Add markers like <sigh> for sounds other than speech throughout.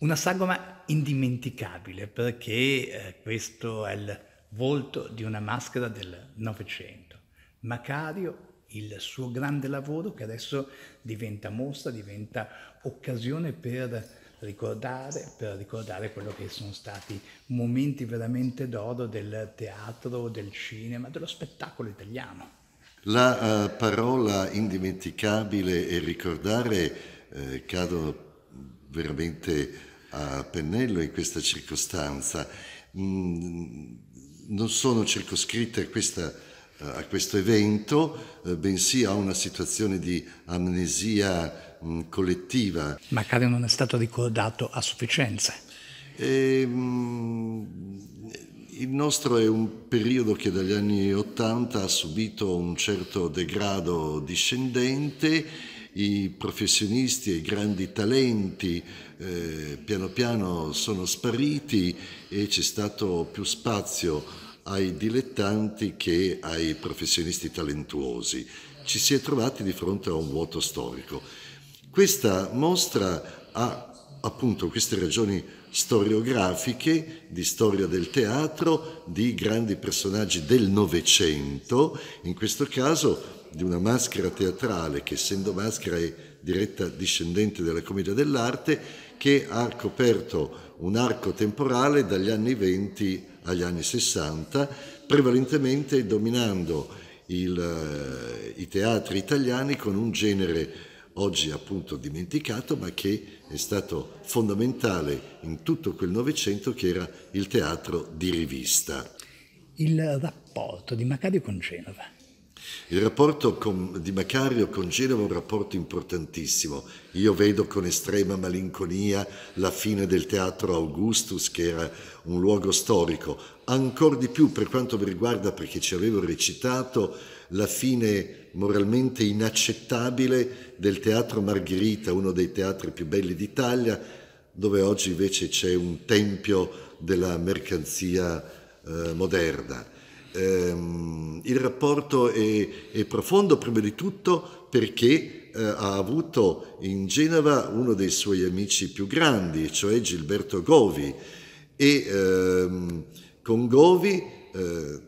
Una sagoma indimenticabile perché eh, questo è il volto di una maschera del Novecento. Macario, il suo grande lavoro che adesso diventa mostra, diventa occasione per ricordare, per ricordare quello che sono stati momenti veramente d'oro del teatro, del cinema, dello spettacolo italiano. La uh, parola indimenticabile e ricordare, eh, caro veramente a pennello in questa circostanza. Mm, non sono circoscritte a, questa, eh, a questo evento, eh, bensì a una situazione di amnesia mm, collettiva. Ma Magari non è stato ricordato a sufficienza. E, ehm, il nostro è un periodo che dagli anni Ottanta ha subito un certo degrado discendente i professionisti e i grandi talenti eh, piano piano sono spariti e c'è stato più spazio ai dilettanti che ai professionisti talentuosi. Ci si è trovati di fronte a un vuoto storico. Questa mostra ha appunto queste ragioni storiografiche, di storia del teatro, di grandi personaggi del Novecento, in questo caso di una maschera teatrale che essendo maschera è diretta discendente della commedia dell'arte che ha coperto un arco temporale dagli anni 20 agli anni 60 prevalentemente dominando il, eh, i teatri italiani con un genere oggi appunto dimenticato ma che è stato fondamentale in tutto quel Novecento che era il teatro di rivista. Il rapporto di Macario con Genova il rapporto con, di Macario con Genova è un rapporto importantissimo. Io vedo con estrema malinconia la fine del teatro Augustus, che era un luogo storico, ancora di più per quanto mi riguarda, perché ci avevo recitato, la fine moralmente inaccettabile del teatro Margherita, uno dei teatri più belli d'Italia, dove oggi invece c'è un tempio della mercanzia eh, moderna ehm, il rapporto è, è, profondo prima di tutto perché eh, ha avuto in Genova uno dei suoi amici più grandi, cioè Gilberto Govi, e ehm, con Govi eh,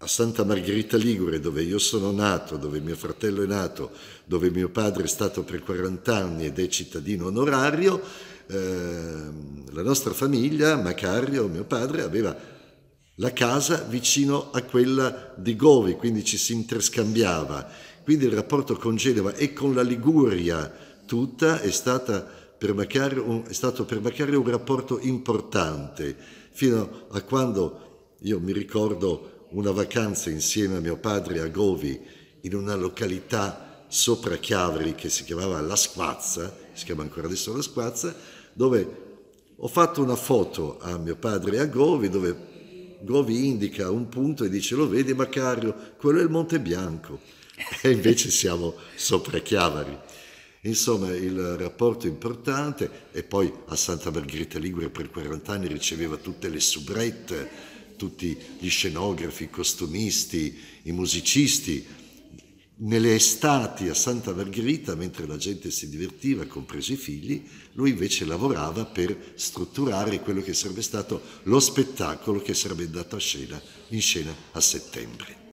a Santa Margherita Ligure, dove io sono nato, dove mio fratello è nato, dove mio padre è stato per 40 anni ed è cittadino onorario, eh, la nostra famiglia, Macario, mio padre, aveva la casa vicino a quella di Govi, quindi ci si interscambiava. Quindi il rapporto con Genova e con la Liguria tutta è, per un, è stato per Macario un rapporto importante, fino a quando io mi ricordo una vacanza insieme a mio padre a Govi in una località sopra Chiavri che si chiamava La Squazza, si chiama ancora adesso La Squazza, dove ho fatto una foto a mio padre a Govi dove Govi indica un punto e dice lo vedi Macario, quello è il Monte Bianco <laughs> e invece siamo sopra Chiavari. Insomma, il rapporto importante e poi a Santa Margherita Ligure per 40 anni riceveva tutte le soubrette, tutti gli scenografi, i costumisti, i musicisti, nelle estati a Santa Margherita, mentre la gente si divertiva, compresi i figli, lui invece lavorava per strutturare quello che sarebbe stato lo spettacolo che sarebbe andato in scena a settembre.